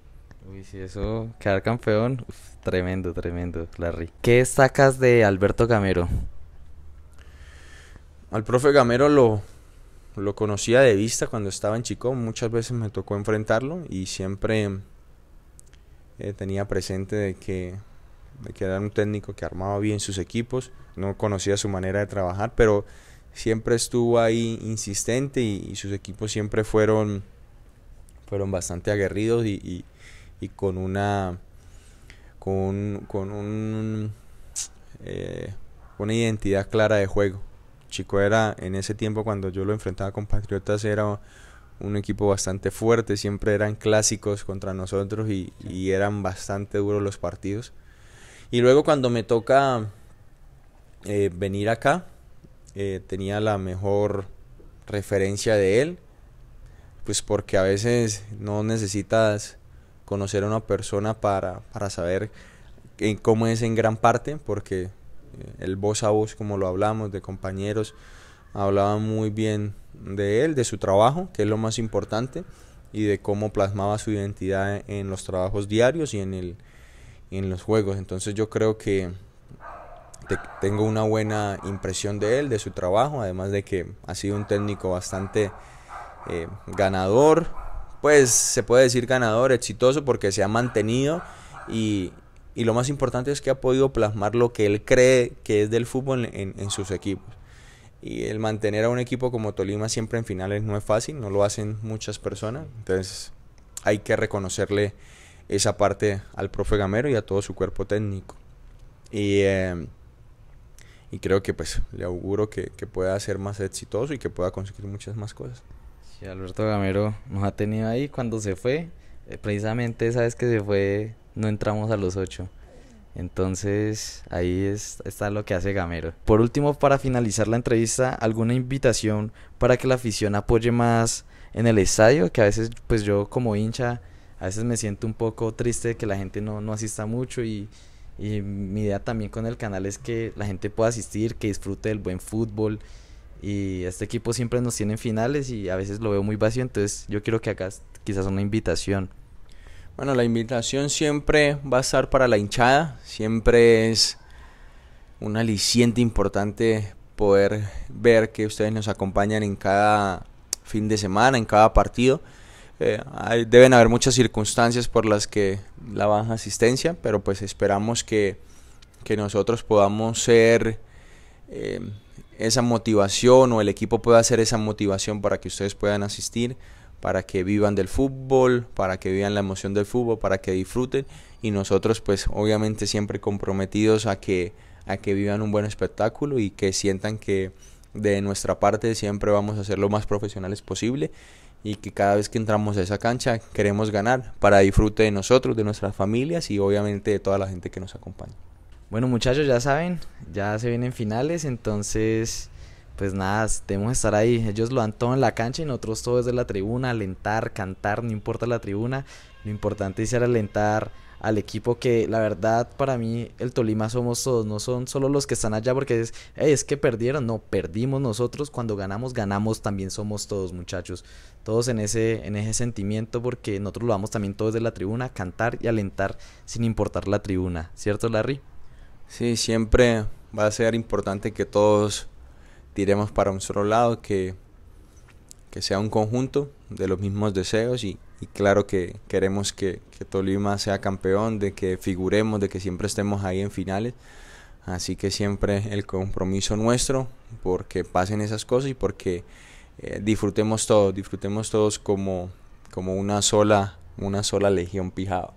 Uy, si eso, quedar campeón, tremendo, tremendo, Larry. ¿Qué sacas de Alberto Gamero? Al profe Gamero lo, lo conocía de vista cuando estaba en Chico, muchas veces me tocó enfrentarlo y siempre eh, tenía presente de que, de que era un técnico que armaba bien sus equipos, no conocía su manera de trabajar, pero siempre estuvo ahí insistente y, sus equipos siempre fueron, fueron bastante aguerridos y y con una con, un eh, una identidad clara de juego. Chico era en ese tiempo cuando yo lo enfrentaba con Patriotas era un equipo bastante fuerte, siempre eran clásicos contra nosotros y, eran bastante duros los partidos. Y luego cuando me toca eh, venir acá, eh, tenía la mejor referencia de él, pues porque a veces no necesitas conocer a una persona para, saber cómo es en gran parte, porque eh, el voz a voz, como lo hablamos, de compañeros, hablaba muy bien de él, de su trabajo, que es lo más importante, y de cómo plasmaba su identidad en los trabajos diarios y en, el, en los juegos. Entonces yo creo que tengo una buena impresión de él, de su trabajo, además de que ha sido un técnico bastante eh, ganador, pues se puede decir ganador, exitoso, porque se ha mantenido y, lo más importante es que ha podido plasmar lo que él cree que es del fútbol en, sus equipos. Y el mantener a un equipo como Tolima siempre en finales no es fácil, no lo hacen muchas personas, entonces hay que reconocerle esa parte al profe Gamero y a todo su cuerpo técnico. Y, eh, creo que pues le auguro que pueda ser más exitoso y que pueda conseguir muchas más cosas. Alberto Gamero nos ha tenido ahí. Cuando se fue, eh, precisamente esa vez que se fue, no entramos a los ocho. Entonces ahí está lo que hace Gamero. Por último, para finalizar la entrevista, alguna invitación para que la afición apoye más en el estadio, que a veces pues yo como hincha, a veces me siento un poco triste de que la gente no, no asista mucho y, y mi idea también con el canal es que la gente pueda asistir, que disfrute del buen fútbol, y este equipo siempre nos tiene finales y a veces lo veo muy vacío, entonces yo quiero que hagas quizás una invitación. Bueno, la invitación siempre va a estar para la hinchada, siempre es un aliciente importante poder ver que ustedes nos acompañan en cada fin de semana, en cada partido. Eh, deben haber muchas circunstancias por las que la baja asistencia, pero pues esperamos que, nosotros podamos ser... Eh, esa motivación o el equipo puede hacer esa motivación para que ustedes puedan asistir, para que vivan del fútbol, para que vivan la emoción del fútbol, para que disfruten y nosotros pues obviamente siempre comprometidos a que a que vivan un buen espectáculo y que sientan que de nuestra parte siempre vamos a ser lo más profesionales posible y que cada vez que entramos a esa cancha queremos ganar para disfrute de nosotros, de nuestras familias y obviamente de toda la gente que nos acompaña. Bueno, muchachos, ya saben, ya se vienen finales, entonces pues nada, debemos estar ahí. Ellos lo dan todo en la cancha y nosotros todos desde la tribuna, alentar, cantar, no importa la tribuna. Lo importante es alentar al equipo que la verdad para mí el Tolima somos todos, no son solo los que están allá porque es, es que perdieron, no, perdimos nosotros, cuando ganamos, ganamos, también somos todos muchachos, todos en ese, en ese sentimiento porque nosotros lo damos también todos desde la tribuna, cantar y alentar sin importar la tribuna, ¿cierto Larry? Sí, siempre va a ser importante que todos tiremos para un solo lado, que, que sea un conjunto de los mismos deseos y, claro que queremos que, Tolima sea campeón, de que figuremos, de que siempre estemos ahí en finales. Así que siempre el compromiso nuestro porque pasen esas cosas y porque eh, disfrutemos todos, disfrutemos todos como, como una sola, una sola legión pijado.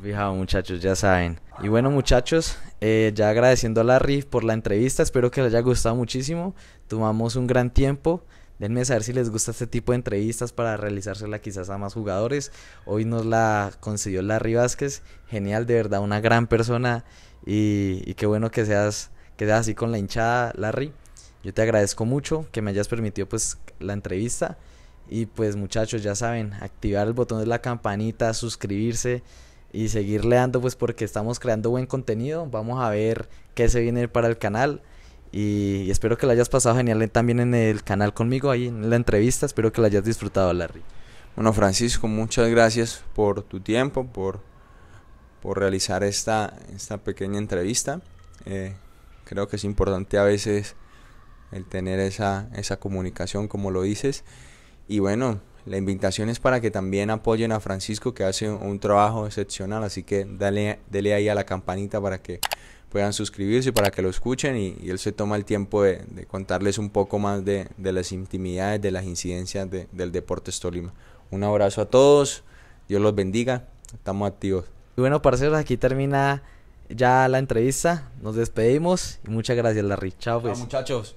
Fijado, muchachos, ya saben. Y bueno, muchachos, eh, ya agradeciendo a Larry por la entrevista, espero que les haya gustado muchísimo. Tomamos un gran tiempo. Denme saber si les gusta este tipo de entrevistas para realizársela quizás a más jugadores. Hoy nos la concedió Larry Vázquez. Genial, de verdad, una gran persona. Y, qué bueno que seas, que seas así con la hinchada, Larry. Yo te agradezco mucho que me hayas permitido pues la entrevista. Y pues muchachos, ya saben, activar el botón de la campanita, suscribirse y seguirle dando pues porque estamos creando buen contenido. Vamos a ver qué se viene para el canal. Y espero que la hayas pasado genial también en el canal conmigo, ahí en la entrevista. Espero que la hayas disfrutado, Larry. Bueno, Francisco, muchas gracias por tu tiempo, por, por realizar esta, esta pequeña entrevista. Eh, creo que es importante a veces el tener esa, esa comunicación, como lo dices. Y bueno, la invitación es para que también apoyen a Francisco que hace un trabajo excepcional, así que dale, dele ahí a la campanita para que puedan suscribirse, y para que lo escuchen y, él se toma el tiempo de, contarles un poco más de, las intimidades, de las incidencias del Deportes Tolima. Un abrazo a todos, Dios los bendiga, estamos activos. Y bueno, parceros, aquí termina ya la entrevista, nos despedimos y muchas gracias Larry, chao pues. Chao, muchachos.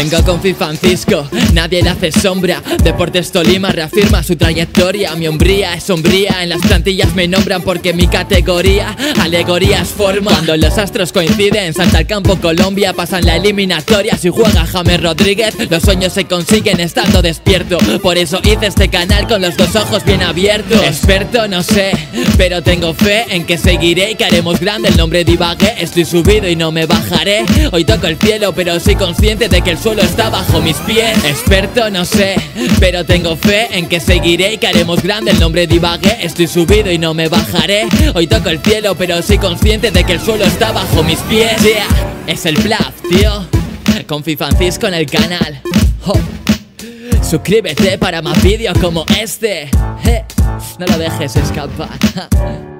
Vengo con Fi Francisco, nadie le hace sombra. Deportes Tolima reafirma su trayectoria. Mi hombría es sombría, en las plantillas me nombran porque mi categoría, alegorías forma. Cuando los astros coinciden, salta al campo Colombia, pasan la eliminatoria. Si juega James Rodríguez, los sueños se consiguen estando despierto. Por eso hice este canal con los dos ojos bien abiertos. Experto, no sé, pero tengo fe en que seguiré y que haremos grande el nombre divague. Estoy subido y no me bajaré. Hoy toco el cielo, pero soy consciente de que el suelo suelo está bajo mis pies Experto no sé, pero tengo fe en que seguiré y que haremos grande El nombre de divague, estoy subido y no me bajaré Hoy toco el cielo, pero soy consciente de que el suelo está bajo mis pies yeah, Es el plaf, tío Con Francisco en el canal oh, Suscríbete para más vídeos como este No lo dejes escapar